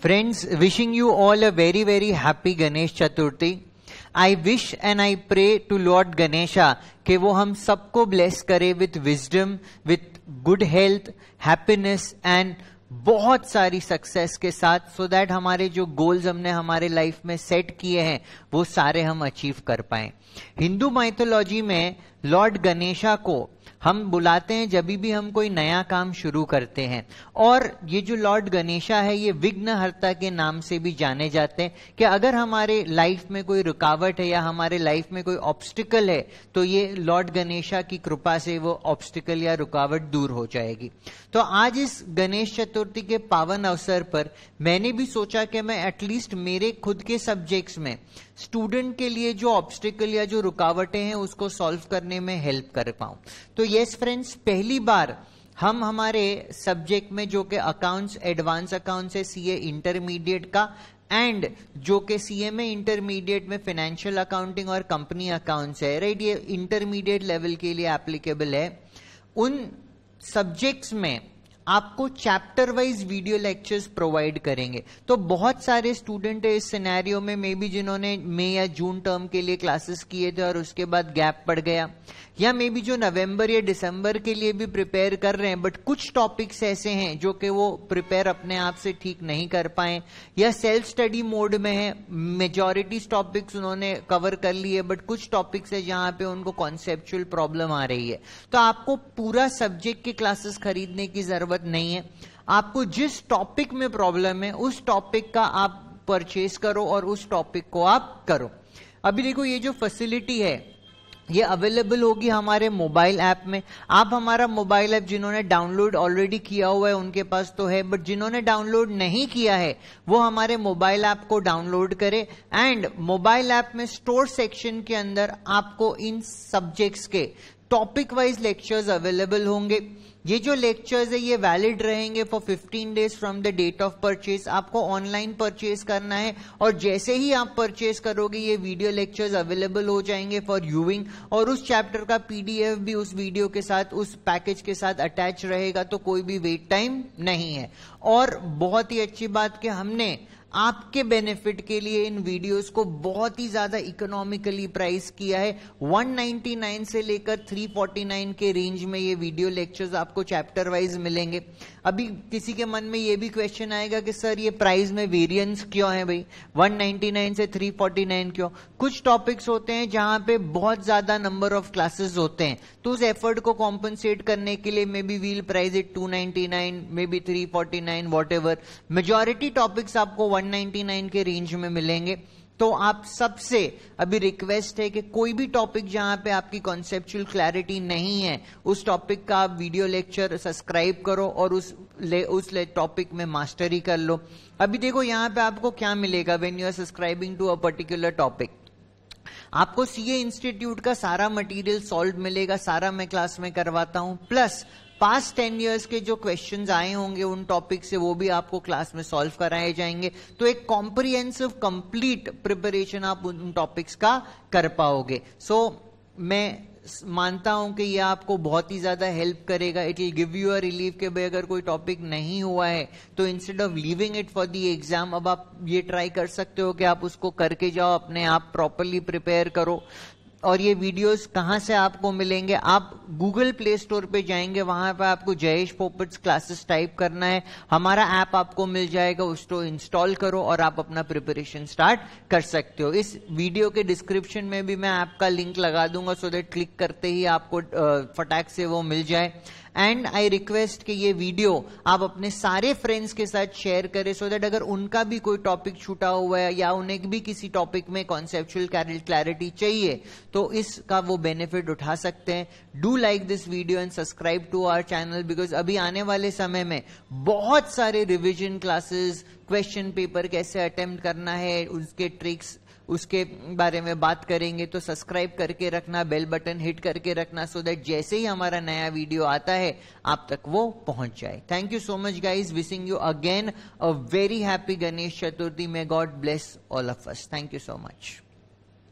Friends, wishing you all a very, very happy Ganesh Chaturthi. I wish and I pray to Lord Ganesha ke wo hum sabko bless with wisdom, with good health, happiness and बहुत सारी success के साथ सो so that हमारे जो goals हमने हमारे life में set किए हैं वो सारे हम अचीव कर पाए हिंदू माइथोलॉजी में लॉर्ड गणेशा को हम बुलाते हैं जब भी हम कोई नया काम शुरू करते हैं और ये जो लॉर्ड गणेशा है ये विघ्नहर्ता के नाम से भी जाने जाते हैं कि अगर हमारे लाइफ में कोई रुकावट है या हमारे लाइफ में कोई ऑब्स्टिकल है तो ये लॉर्ड गणेशा की कृपा से वो ऑब्स्टिकल या रुकावट दूर हो जाएगी तो आज इस गणेश चतुर्थी चतुर्थी के पावन अवसर पर मैंने भी सोचा कि मैं एटलीस्ट मेरे खुद के सब्जेक्ट्स में स्टूडेंट के लिए जो ऑब्स्टिकल या जो रुकावटें हैं उसको सॉल्व करने में हेल्प कर पाऊं तो यस फ्रेंड्स पहली बार हम हमारे सब्जेक्ट में जो कि अकाउंट्स एडवांस अकाउंट्स है सीए इंटरमीडिएट का एंड जो कि सीएमए इंटरमीडिएट में फाइनेंशियल अकाउंटिंग और कंपनी अकाउंट्स है राइट ये इंटरमीडिएट लेवल के लिए एप्लीकेबल है उन सब्जेक्ट्स में आपको chapter wise video lectures provide करेंगे तो बहुत सारे स्टूडेंट इस सिनेरियो में मे बी जिन्होंने मई या जून टर्म के लिए क्लासेस किए थे और उसके बाद गैप पड़ गया या मे बी जो नवंबर या दिसंबर के लिए भी प्रिपेयर कर रहे हैं बट कुछ टॉपिक्स ऐसे हैं जो कि वो प्रिपेयर अपने आप से ठीक नहीं कर पाए या सेल्फ स्टडी मोड में है मेजोरिटी टॉपिक्स उन्होंने कवर कर लिए बट कुछ टॉपिक्स है जहां पे उनको कॉन्सेप्चुअल प्रॉब्लम आ रही है तो आपको पूरा सब्जेक्ट की क्लासेस खरीदने की जरूरत ज़रूरत नहीं है आपको जिस टॉपिक में प्रॉब्लम है उस टॉपिक का आप परचेस करो और उस टॉपिक को आप करो अभी देखो ये जो फैसिलिटी है ये अवेलेबल होगी हमारे मोबाइल ऐप में आप हमारा मोबाइल ऐप जिन्होंने डाउनलोड ऑलरेडी किया हुआ है उनके पास तो है बट जिन्होंने डाउनलोड नहीं किया है वो हमारे मोबाइल ऐप को डाउनलोड करें एंड मोबाइल ऐप में स्टोर सेक्शन के अंदर आपको इन सब्जेक्ट्स के टॉपिक वाइज लेक्चर्स अवेलेबल होंगे ये जो लेक्चर्स है ये वैलिड रहेंगे for 15 days from the date of purchase आपको ऑनलाइन परचेज करना है और जैसे ही आप परचेज करोगे ये वीडियो लेक्चर्स अवेलेबल हो जाएंगे फॉर यूविंग और उस चैप्टर का पीडीएफ भी उस वीडियो के साथ उस पैकेज के साथ अटैच रहेगा तो कोई भी वेट टाइम नहीं है और बहुत ही अच्छी बात कि हमने आपके बेनिफिट के लिए इन वीडियोस को बहुत ही ज्यादा इकोनॉमिकली प्राइस किया है 199 से लेकर 349 के रेंज में ये वीडियो लेक्चर्स आपको चैप्टर वाइज मिलेंगे अभी किसी के मन में ये भी क्वेश्चन आएगा कि सर ये प्राइस में वेरिएंस क्यों है भाई 199 से 349 क्यों कुछ टॉपिक्स होते हैं जहां पे बहुत ज्यादा नंबर ऑफ क्लासेस होते हैं तो उस एफर्ट को कॉम्पनसेट करने के लिए maybe we'll price it to ninety nine maybe three forty nine whatever majority topics आपको 199 के रेंज में मिलेंगे तो आप सबसे अभी रिक्वेस्ट है कि कोई भी टॉपिक जहां पे आपकी कॉन्सेप्चुअल क्लैरिटी नहीं है उस टॉपिक का आप वीडियो लेक्चर सब्सक्राइब करो और उस ले, उस ले टॉपिक में मास्टरी कर लो अभी देखो यहां पे आपको क्या मिलेगा when you are subscribing to a particular topic आपको सीए इंस्टीट्यूट का सारा मटेरियल सॉल्व मिलेगा सारा मैं क्लास में करवाता हूं प्लस पास्ट टेन ईयर्स के जो क्वेश्चन आए होंगे उन टॉपिक से वो भी आपको क्लास में सॉल्व कराए जाएंगे तो एक कॉम्प्रिहेंसिव कंप्लीट प्रिपरेशन आप उन टॉपिक्स का कर पाओगे सो so, मैं मानता हूं कि यह आपको बहुत ही ज्यादा हेल्प करेगा it will give you a relief के भाई अगर कोई टॉपिक नहीं हुआ है तो instead of leaving it for the exam अब आप ये ट्राई कर सकते हो कि आप उसको करके जाओ अपने आप प्रॉपरली प्रिपेयर करो और ये वीडियोस कहाँ से आपको मिलेंगे आप गूगल प्ले स्टोर पे जाएंगे वहां पर आपको जयेश पोपट्स क्लासेस टाइप करना है हमारा ऐप आपको मिल जाएगा उसको इंस्टॉल करो और आप अपना प्रिपरेशन स्टार्ट कर सकते हो इस वीडियो के डिस्क्रिप्शन में भी मैं ऐप का लिंक लगा दूंगा सो देट क्लिक करते ही आपको फटाक से वो मिल जाए एंड आई रिक्वेस्ट कि ये वीडियो आप अपने सारे फ्रेंड्स के साथ शेयर करें सो so दैट अगर उनका भी कोई टॉपिक छूटा हुआ है या उन्हें भी किसी टॉपिक में कॉन्सेप्चुअल क्लैरिटी चाहिए तो इसका वो बेनिफिट उठा सकते हैं do like this video and subscribe to our channel because अभी आने वाले समय में बहुत सारे रिविजन क्लासेस क्वेश्चन पेपर कैसे अटेम्प्ट करना है उसके ट्रिक्स उसके बारे में बात करेंगे तो सब्सक्राइब करके रखना बेल बटन हिट करके रखना सो so दैट जैसे ही हमारा नया वीडियो आता है आप तक वो पहुंच जाए thank you so much guys wishing you again a very happy Ganesh Chaturthi may God bless all of us thank you so much